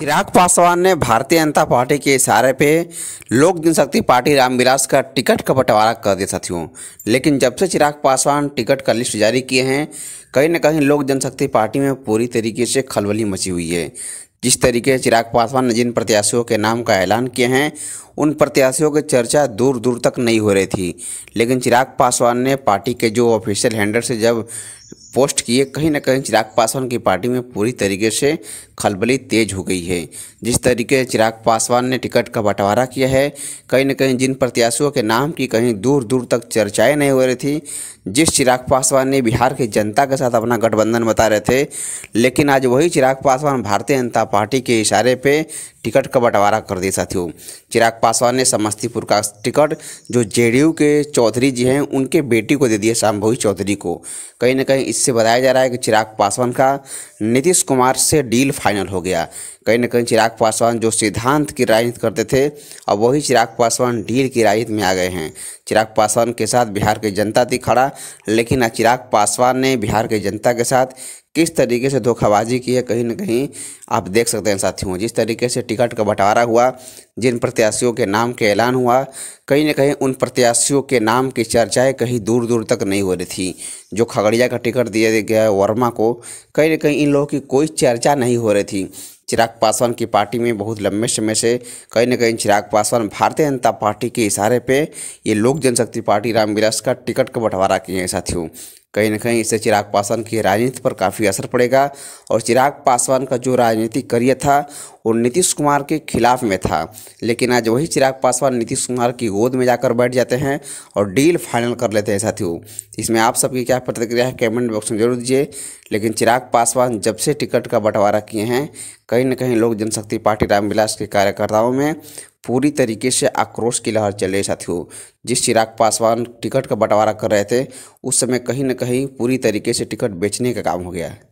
चिराग पासवान ने भारतीय जनता पार्टी के इशारे पे लोक जनशक्ति पार्टी रामविलास का टिकट का बंटवारा कर दिया साथियों लेकिन जब से चिराग पासवान टिकट का लिस्ट जारी किए हैं कहीं ना कहीं लोक जनशक्ति पार्टी में पूरी तरीके से खलबली मची हुई है जिस तरीके से चिराग पासवान ने जिन प्रत्याशियों के नाम का ऐलान किए हैं उन प्रत्याशियों की चर्चा दूर दूर तक नहीं हो रही थी लेकिन चिराग पासवान ने पार्टी के जो ऑफिशियल हैंडल से जब पोस्ट किए कहीं ना कहीं चिराग पासवान की पार्टी में पूरी तरीके से खलबली तेज हो गई है जिस तरीके से चिराग पासवान ने टिकट का बंटवारा किया है कहीं ना कहीं जिन प्रत्याशियों के नाम की कहीं दूर दूर तक चर्चाएं नहीं हो रही थी जिस चिराग पासवान ने बिहार की जनता के साथ अपना गठबंधन बता रहे थे लेकिन आज वही चिराग पासवान भारतीय जनता पार्टी के इशारे पर टिकट का बंटवारा कर दिया साथियों चिराग पासवान ने समस्तीपुर का टिकट जो जेडीयू के चौधरी जी हैं उनके बेटी को दे दिया शाम्भवी चौधरी को कहीं ना कहीं इससे बताया जा रहा है कि चिराग पासवान का नीतीश कुमार से डील फाइनल हो गया कहीं ना कहीं चिराग पासवान जो सिद्धांत की राजनीति करते थे अब वही चिराग पासवान डील की राजनीति में आ गए हैं चिराग पासवान के साथ बिहार की जनता थी खड़ा लेकिन चिराग पासवान ने बिहार की जनता के साथ किस तरीके से धोखाबाजी की है कहीं ना कहीं आप देख सकते हैं साथियों जिस तरीके से टिकट का बंटवारा हुआ जिन प्रत्याशियों के नाम के ऐलान हुआ कहीं ना कहीं उन प्रत्याशियों के नाम की चर्चाएं कहीं दूर दूर तक नहीं हो रही थी जो खगड़िया का टिकट दिया गया है वर्मा को कहीं ना कहीं इन लोगों की कोई चर्चा नहीं हो रही थी चिराग पासवान की पार्टी में बहुत लंबे समय से कहीं ना कहीं चिराग पासवान भारतीय जनता पार्टी के इशारे पे ये लोक जनशक्ति पार्टी रामविलास का टिकट का बंटवारा किए हैं साथियों कहीं ना कहीं इससे चिराग पासवान की राजनीति पर काफ़ी असर पड़ेगा और चिराग पासवान का जो राजनीतिक करियर था वो नीतीश कुमार के खिलाफ में था लेकिन आज वही चिराग पासवान नीतीश कुमार की गोद में जाकर बैठ जाते हैं और डील फाइनल कर लेते हैं साथियों इसमें आप सबकी क्या प्रतिक्रिया है कमेंट बॉक्स में जरूर दीजिए लेकिन चिराग पासवान जब से टिकट का बंटवारा किए हैं कहीं ना कहीं लोक जनशक्ति पार्टी रामविलास के कार्यकर्ताओं में पूरी तरीके से आक्रोश की लहर चल रही साथियों जिस चिराग पासवान टिकट का बंटवारा कर रहे थे उस समय कहीं ना कहीं पूरी तरीके से टिकट बेचने का काम हो गया